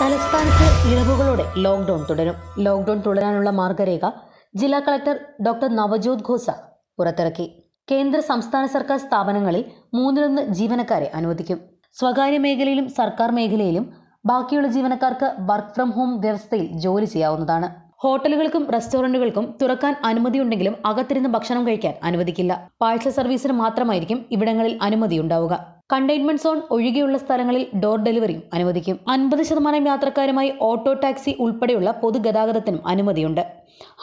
തലസ്ഥാനത്ത് ഇളവുകളോടെ ലോക്ക്ഡൌൺ തുടരും ലോക്ക്ഡൌൺ തുടരാനുള്ള മാർഗരേഖ ജില്ലാ കളക്ടർ ഡോക്ടർ നവജ്യോത് ഘോസ പുറത്തിറക്കി കേന്ദ്ര സംസ്ഥാന സർക്കാർ സ്ഥാപനങ്ങളിൽ മൂന്നിലൊന്ന് ജീവനക്കാരെ അനുവദിക്കും സ്വകാര്യ മേഖലയിലും സർക്കാർ മേഖലയിലും ബാക്കിയുള്ള ജീവനക്കാർക്ക് വർക്ക് ഫ്രം ഹോം വ്യവസ്ഥയിൽ ജോലി ചെയ്യാവുന്നതാണ് ഹോട്ടലുകൾക്കും റെസ്റ്റോറന്റുകൾക്കും തുറക്കാൻ അനുമതിയുണ്ടെങ്കിലും അകത്തിരുന്ന് ഭക്ഷണം കഴിക്കാൻ അനുവദിക്കില്ല പാഴ്സൽ സർവീസിന് മാത്രമായിരിക്കും ഇവിടങ്ങളിൽ അനുമതിയുണ്ടാവുക കണ്ടെയ്ൻമെന്റ് സോൺ ഒഴികെയുള്ള സ്ഥലങ്ങളിൽ ഡോർ ഡെലിവറിയും അനുവദിക്കും അൻപത് ശതമാനം യാത്രക്കാരുമായി ഓട്ടോ ടാക്സി ഉൾപ്പെടെയുള്ള പൊതുഗതാഗതത്തിനും അനുമതിയുണ്ട്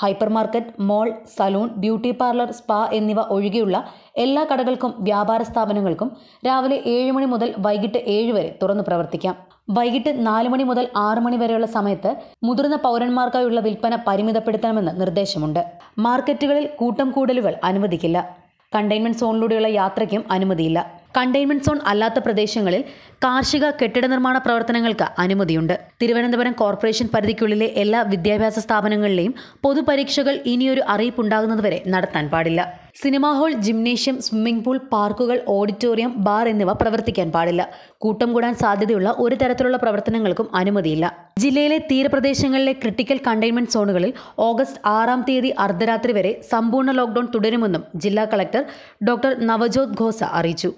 hypermarket mall salon beauty parlour spa എന്നിവ ഒഴികെയുള്ള എല്ലാ കടകൾക്കും വ്യാപാര സ്ഥാപനങ്ങൾക്കും രാവിലെ ഏഴ് മണി മുതൽ വൈകിട്ട് ഏഴ് വരെ തുറന്നു പ്രവർത്തിക്കാം വൈകിട്ട് നാല് മണി മുതൽ ആറ് മണി വരെയുള്ള സമയത്ത് മുതിർന്ന പൗരന്മാർക്കായുള്ള വിൽപ്പന പരിമിതപ്പെടുത്തണമെന്ന് നിർദ്ദേശമുണ്ട് മാർക്കറ്റുകളിൽ കൂട്ടം കൂടലുകൾ അനുവദിക്കില്ല കണ്ടെയ്ൻമെന്റ് സോണിലൂടെയുള്ള യാത്രയ്ക്കും അനുമതിയില്ല കണ്ടെയ്ൻമെന്റ് സോൺ അല്ലാത്ത പ്രദേശങ്ങളിൽ കാർഷിക കെട്ടിട നിർമ്മാണ പ്രവർത്തനങ്ങൾക്ക് അനുമതിയുണ്ട് തിരുവനന്തപുരം കോർപ്പറേഷൻ പരിധിക്കുള്ളിലെ എല്ലാ വിദ്യാഭ്യാസ സ്ഥാപനങ്ങളിലെയും പൊതുപരീക്ഷകൾ ഇനിയൊരു അറിയിപ്പുണ്ടാകുന്നതുവരെ നടത്താൻ പാടില്ല cinema hall gymnasium swimming pool പാർക്കുകൾ ഓഡിറ്റോറിയം ബാർ എന്നിവ പ്രവർത്തിക്കാൻ പാടില്ല കൂട്ടം കൂടാൻ സാധ്യതയുള്ള ഒരു തരത്തിലുള്ള പ്രവർത്തനങ്ങൾക്കും അനുമതിയില്ല ജില്ലയിലെ തീരപ്രദേശങ്ങളിലെ ക്രിട്ടിക്കൽ കണ്ടെയ്ൻമെന്റ് സോണുകളിൽ ഓഗസ്റ്റ് ആറാം തീയതി അർദ്ധരാത്രി വരെ സമ്പൂർണ്ണ ലോക്ക്ഡൌൺ തുടരുമെന്നും ജില്ലാ കളക്ടർ ഡോക്ടർ നവജോത് ഘോസ അറിയിച്ചു